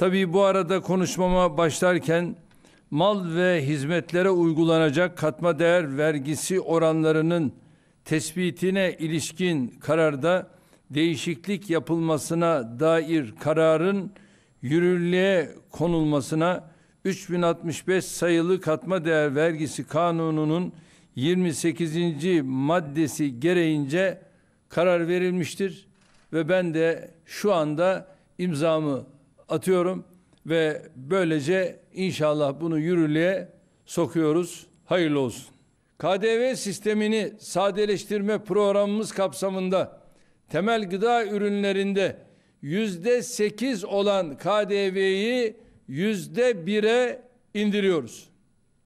Tabii bu arada konuşmama başlarken mal ve hizmetlere uygulanacak katma değer vergisi oranlarının tespitine ilişkin kararda değişiklik yapılmasına dair kararın yürürlüğe konulmasına 3065 sayılı katma değer vergisi kanununun 28. maddesi gereğince karar verilmiştir ve ben de şu anda imzamı atıyorum ve böylece inşallah bunu yürürlüğe sokuyoruz. Hayırlı olsun. KDV sistemini sadeleştirme programımız kapsamında temel gıda ürünlerinde yüzde sekiz olan KDV'yi yüzde bire indiriyoruz.